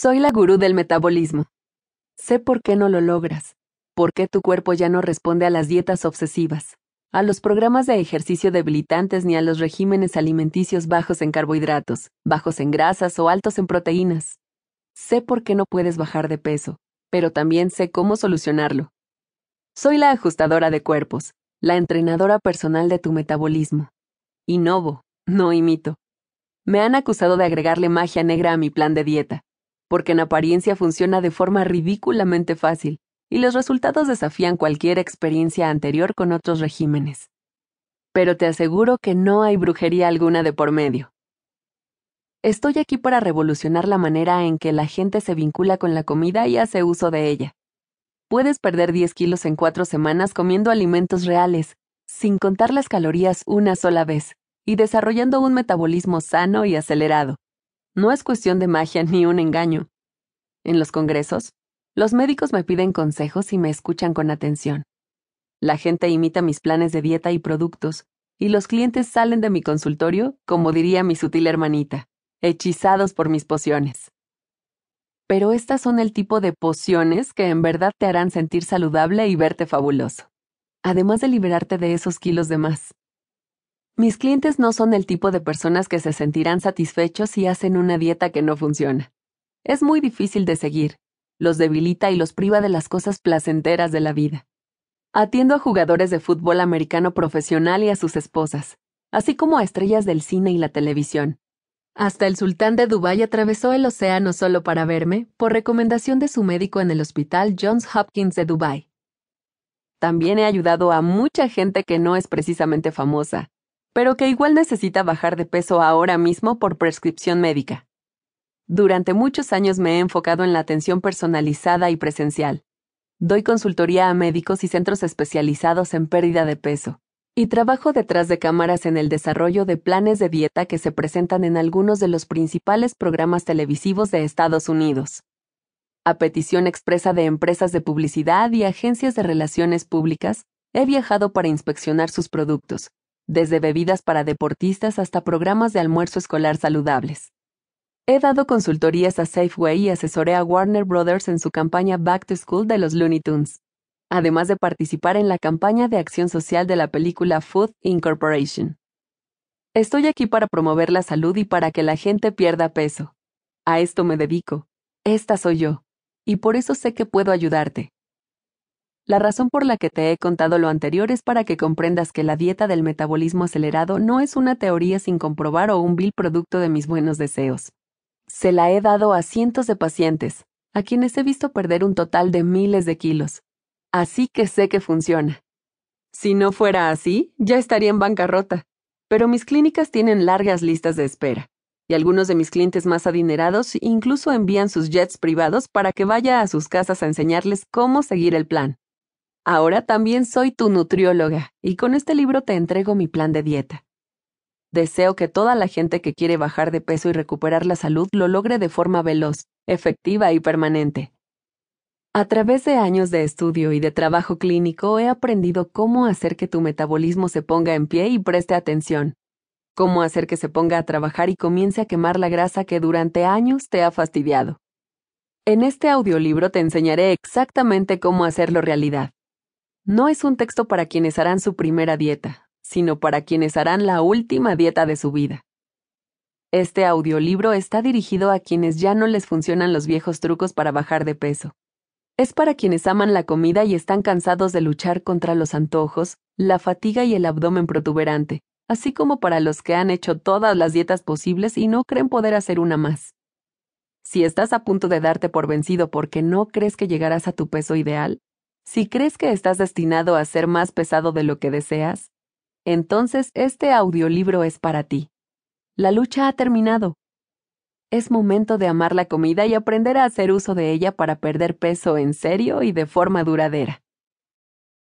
Soy la gurú del metabolismo. Sé por qué no lo logras, por qué tu cuerpo ya no responde a las dietas obsesivas, a los programas de ejercicio debilitantes ni a los regímenes alimenticios bajos en carbohidratos, bajos en grasas o altos en proteínas. Sé por qué no puedes bajar de peso, pero también sé cómo solucionarlo. Soy la ajustadora de cuerpos, la entrenadora personal de tu metabolismo. Innovo, no imito. Me han acusado de agregarle magia negra a mi plan de dieta, porque en apariencia funciona de forma ridículamente fácil, y los resultados desafían cualquier experiencia anterior con otros regímenes. Pero te aseguro que no hay brujería alguna de por medio. Estoy aquí para revolucionar la manera en que la gente se vincula con la comida y hace uso de ella. Puedes perder 10 kilos en cuatro semanas comiendo alimentos reales, sin contar las calorías una sola vez, y desarrollando un metabolismo sano y acelerado, no es cuestión de magia ni un engaño. En los congresos, los médicos me piden consejos y me escuchan con atención. La gente imita mis planes de dieta y productos, y los clientes salen de mi consultorio, como diría mi sutil hermanita, hechizados por mis pociones. Pero estas son el tipo de pociones que en verdad te harán sentir saludable y verte fabuloso, además de liberarte de esos kilos de más. Mis clientes no son el tipo de personas que se sentirán satisfechos si hacen una dieta que no funciona. Es muy difícil de seguir, los debilita y los priva de las cosas placenteras de la vida. Atiendo a jugadores de fútbol americano profesional y a sus esposas, así como a estrellas del cine y la televisión. Hasta el sultán de Dubái atravesó el océano solo para verme, por recomendación de su médico en el hospital Johns Hopkins de Dubái. También he ayudado a mucha gente que no es precisamente famosa, pero que igual necesita bajar de peso ahora mismo por prescripción médica. Durante muchos años me he enfocado en la atención personalizada y presencial. Doy consultoría a médicos y centros especializados en pérdida de peso, y trabajo detrás de cámaras en el desarrollo de planes de dieta que se presentan en algunos de los principales programas televisivos de Estados Unidos. A petición expresa de empresas de publicidad y agencias de relaciones públicas, he viajado para inspeccionar sus productos, desde bebidas para deportistas hasta programas de almuerzo escolar saludables. He dado consultorías a Safeway y asesoré a Warner Brothers en su campaña Back to School de los Looney Tunes, además de participar en la campaña de acción social de la película Food Incorporation. Estoy aquí para promover la salud y para que la gente pierda peso. A esto me dedico. Esta soy yo. Y por eso sé que puedo ayudarte. La razón por la que te he contado lo anterior es para que comprendas que la dieta del metabolismo acelerado no es una teoría sin comprobar o un vil producto de mis buenos deseos. Se la he dado a cientos de pacientes, a quienes he visto perder un total de miles de kilos. Así que sé que funciona. Si no fuera así, ya estaría en bancarrota. Pero mis clínicas tienen largas listas de espera, y algunos de mis clientes más adinerados incluso envían sus jets privados para que vaya a sus casas a enseñarles cómo seguir el plan. Ahora también soy tu nutrióloga y con este libro te entrego mi plan de dieta. Deseo que toda la gente que quiere bajar de peso y recuperar la salud lo logre de forma veloz, efectiva y permanente. A través de años de estudio y de trabajo clínico he aprendido cómo hacer que tu metabolismo se ponga en pie y preste atención, cómo hacer que se ponga a trabajar y comience a quemar la grasa que durante años te ha fastidiado. En este audiolibro te enseñaré exactamente cómo hacerlo realidad. No es un texto para quienes harán su primera dieta, sino para quienes harán la última dieta de su vida. Este audiolibro está dirigido a quienes ya no les funcionan los viejos trucos para bajar de peso. Es para quienes aman la comida y están cansados de luchar contra los antojos, la fatiga y el abdomen protuberante, así como para los que han hecho todas las dietas posibles y no creen poder hacer una más. Si estás a punto de darte por vencido porque no crees que llegarás a tu peso ideal, si crees que estás destinado a ser más pesado de lo que deseas, entonces este audiolibro es para ti. La lucha ha terminado. Es momento de amar la comida y aprender a hacer uso de ella para perder peso en serio y de forma duradera.